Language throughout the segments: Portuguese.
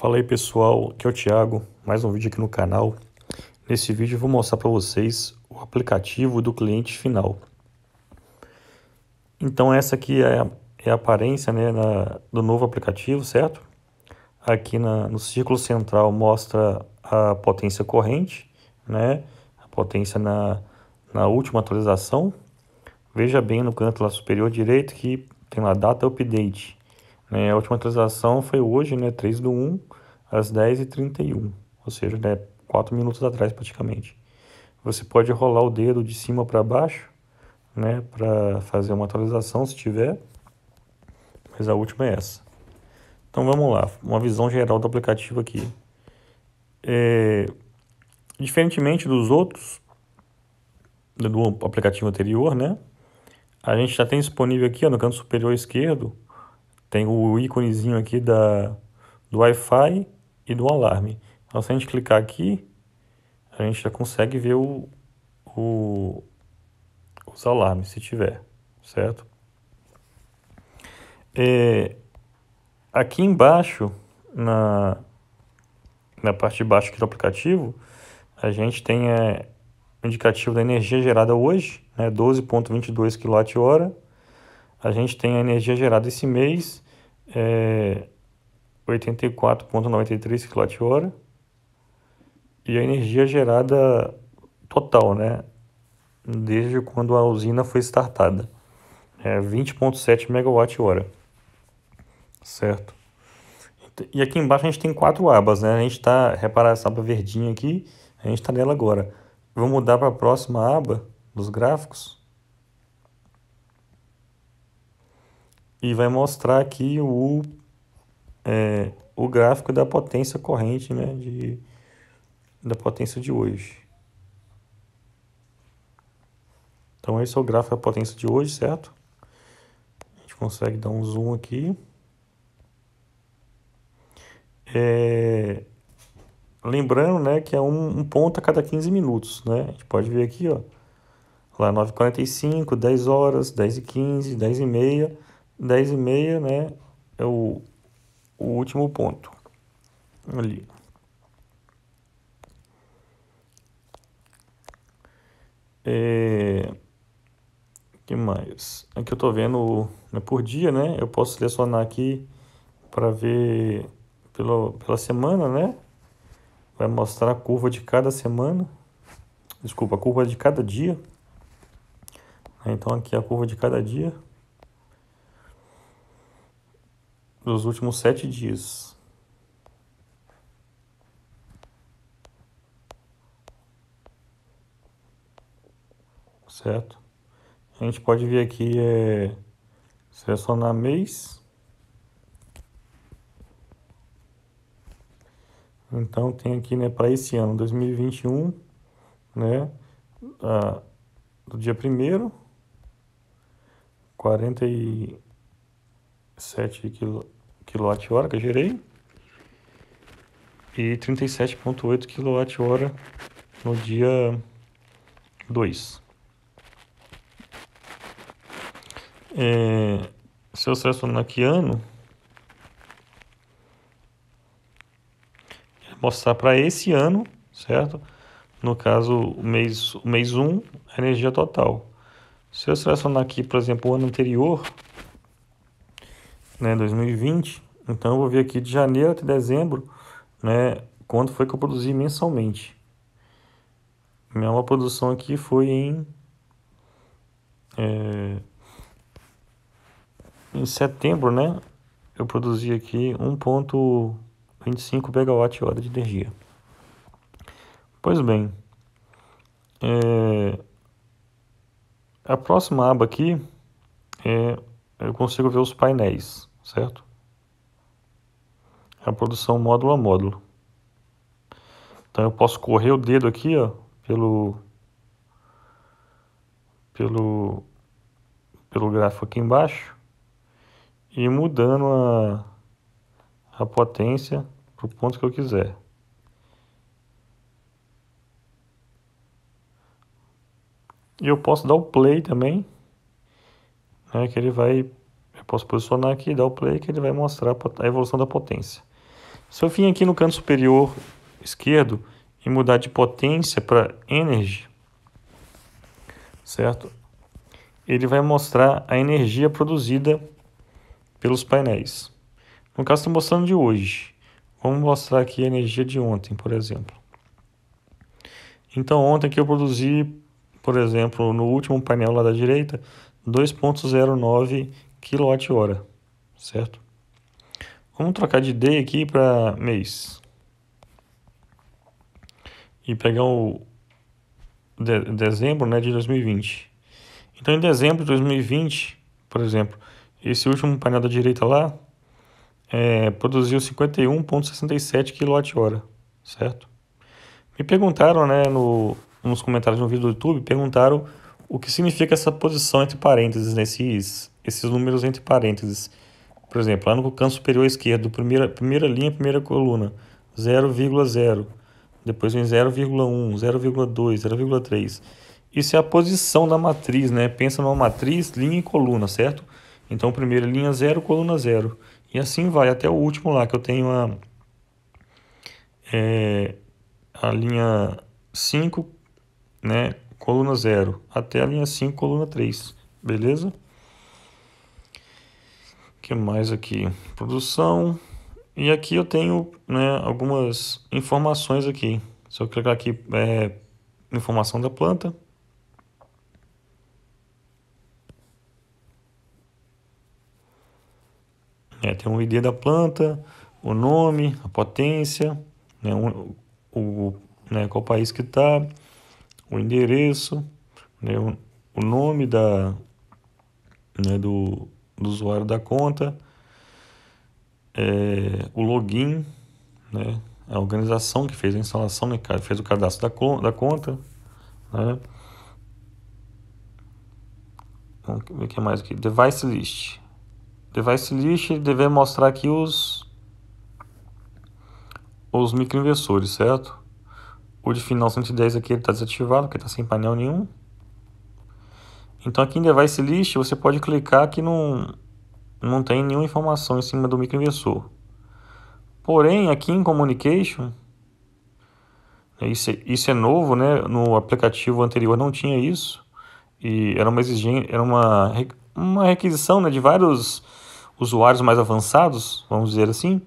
Fala aí pessoal, aqui é o Thiago, mais um vídeo aqui no canal. Nesse vídeo eu vou mostrar para vocês o aplicativo do cliente final. Então essa aqui é a, é a aparência né, na, do novo aplicativo, certo? Aqui na, no círculo central mostra a potência corrente, né? a potência na, na última atualização. Veja bem no canto lá superior direito que tem lá data update. Né? A última transação foi hoje, né, 3 do 1, às 10h31, ou seja, né, 4 minutos atrás praticamente. Você pode rolar o dedo de cima para baixo né, para fazer uma atualização se tiver, mas a última é essa. Então vamos lá, uma visão geral do aplicativo aqui. É, diferentemente dos outros, do aplicativo anterior, né? A gente já tem disponível aqui ó, no canto superior esquerdo tem o íconezinho aqui da, do Wi-Fi e do alarme. Então, se a gente clicar aqui, a gente já consegue ver o, o, os alarmes, se tiver, certo? É, aqui embaixo, na, na parte de baixo aqui do aplicativo, a gente tem é, o indicativo da energia gerada hoje, né, 12.22 kWh, a gente tem a energia gerada esse mês, é 84,93 kWh, e a energia gerada total, né? Desde quando a usina foi startada, é 20,7 MWh, certo? E aqui embaixo a gente tem quatro abas, né? A gente está, reparar essa aba verdinha aqui, a gente está nela agora. Vou mudar para a próxima aba dos gráficos. e vai mostrar aqui o, é, o gráfico da potência corrente, né, de, da potência de hoje. Então esse é o gráfico da potência de hoje, certo? A gente consegue dar um zoom aqui. É... Lembrando, né, que é um, um ponto a cada 15 minutos, né? A gente pode ver aqui, ó. Lá 9h45, 10 horas, 10h15, 10h30 10 e meia, né, é o, o último ponto ali. É, que mais? Aqui eu tô vendo né, por dia, né? Eu posso selecionar aqui para ver pela, pela semana, né? Vai mostrar a curva de cada semana. Desculpa, a curva de cada dia. Né, então aqui é a curva de cada dia. dos últimos sete dias. Certo? A gente pode vir aqui é, selecionar mês. Então tem aqui né, para esse ano, 2021, né, a, do dia 1 47 quilos kWh que eu gerei e 37,8 kWh no dia 2. É, se eu selecionar que ano, mostrar para esse ano, certo? No caso, o mês 1, mês um, a energia total. Se eu selecionar aqui, por exemplo, o ano anterior, né, 2020, então eu vou ver aqui de janeiro até dezembro, né, quanto foi que eu produzi mensalmente. Minha maior produção aqui foi em é, em setembro, né, eu produzi aqui 1.25 megawatt-hora de energia. Pois bem, é, a próxima aba aqui é, eu consigo ver os painéis certo? É a produção módulo a módulo. Então eu posso correr o dedo aqui, ó, pelo pelo pelo gráfico aqui embaixo e mudando a a potência para o ponto que eu quiser. E eu posso dar o play também, né, que ele vai Posso posicionar aqui, dar o play, que ele vai mostrar a evolução da potência. Se eu vim aqui no canto superior esquerdo e mudar de potência para energy, certo? Ele vai mostrar a energia produzida pelos painéis. No caso, estou mostrando de hoje. Vamos mostrar aqui a energia de ontem, por exemplo. Então, ontem que eu produzi, por exemplo, no último painel lá da direita, 2.09 kWh, certo? Vamos trocar de day aqui para mês. E pegar o de dezembro né, de 2020. Então, em dezembro de 2020, por exemplo, esse último painel da direita lá é, produziu 51,67 kWh, certo? Me perguntaram né, no, nos comentários de um vídeo do YouTube, perguntaram o que significa essa posição entre parênteses nesses né, esses números entre parênteses. Por exemplo, lá no canto superior esquerdo, primeira, primeira linha, primeira coluna, 0,0. Depois vem 0,1, 0,2, 0,3. Isso é a posição da matriz, né? Pensa numa matriz, linha e coluna, certo? Então, primeira linha 0, coluna 0. E assim vai até o último lá, que eu tenho a, é, a linha 5, né? coluna 0, até a linha 5, coluna 3. Beleza? que mais aqui? Produção. E aqui eu tenho né, algumas informações aqui. Se eu clicar aqui, é, informação da planta. É, tem um ID da planta, o nome, a potência, né, o, o, né, qual país que está, o endereço, né, o, o nome da, né, do, do usuário da conta, é, o login, né? a organização que fez a instalação, né, fez o cadastro da, da conta. Né? Vamos então, ver o que mais aqui. Device list. Device list deve mostrar aqui os, os microinversores, certo? O de final 110 aqui está desativado porque está sem painel nenhum. Então aqui em Device List você pode clicar que não, não tem nenhuma informação em cima do microinversor. Porém, aqui em Communication, isso é, isso é novo, né? no aplicativo anterior não tinha isso, e era uma, exigência, era uma, uma requisição né, de vários usuários mais avançados, vamos dizer assim.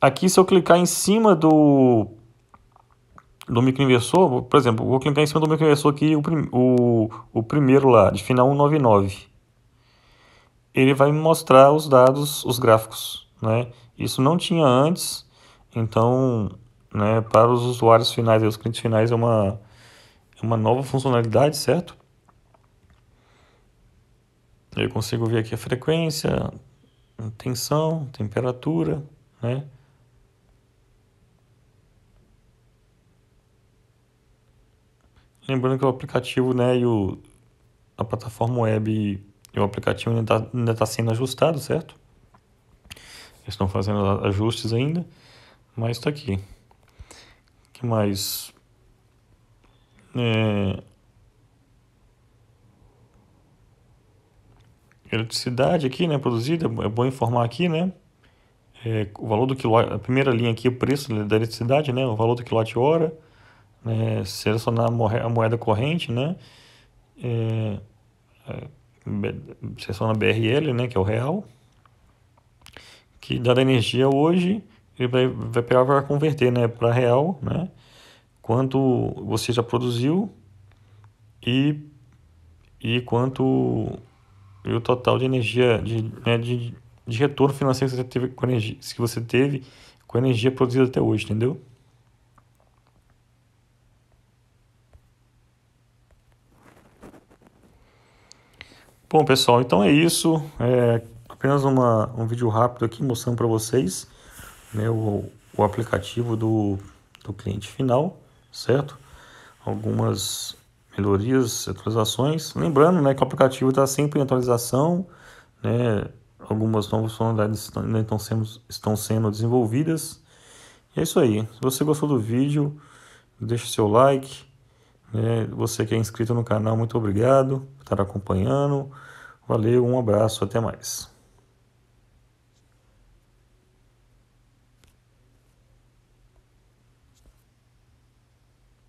Aqui se eu clicar em cima do do microinversor, por exemplo, vou clicar em cima do microinversor aqui, o, prim, o, o primeiro lá, de final 199. Ele vai me mostrar os dados, os gráficos. Né? Isso não tinha antes, então né, para os usuários finais, os clientes finais, é uma, é uma nova funcionalidade, certo? Eu consigo ver aqui a frequência, tensão, temperatura, né? Lembrando que o aplicativo né, e o, a plataforma web e o aplicativo ainda está tá sendo ajustado, certo? Eles estão fazendo ajustes ainda, mas está aqui. O que mais? É... Eletricidade aqui, né? Produzida, é bom informar aqui, né? É, o valor do quilowatt, a primeira linha aqui, o preço da eletricidade, né? O valor do quilowatt-hora é, selecionar a moeda corrente, né? É, é, seleciona BRL, né? Que é o real. Que dada a energia hoje, ele vai, vai pegar para converter, né? Para real, né? Quanto você já produziu e, e quanto e o total de energia de, né, de, de retorno financeiro que você teve com energia, que você teve com a energia produzida até hoje, entendeu? Bom, pessoal, então é isso. É apenas uma, um vídeo rápido aqui mostrando para vocês né, o, o aplicativo do, do cliente final, certo? Algumas melhorias, atualizações. Lembrando né, que o aplicativo está sempre em atualização, né, algumas novas funcionalidades ainda estão né, sendo, estão sendo desenvolvidas. E é isso aí. Se você gostou do vídeo, deixa seu like é, você que é inscrito no canal, muito obrigado por estar acompanhando. Valeu, um abraço, até mais.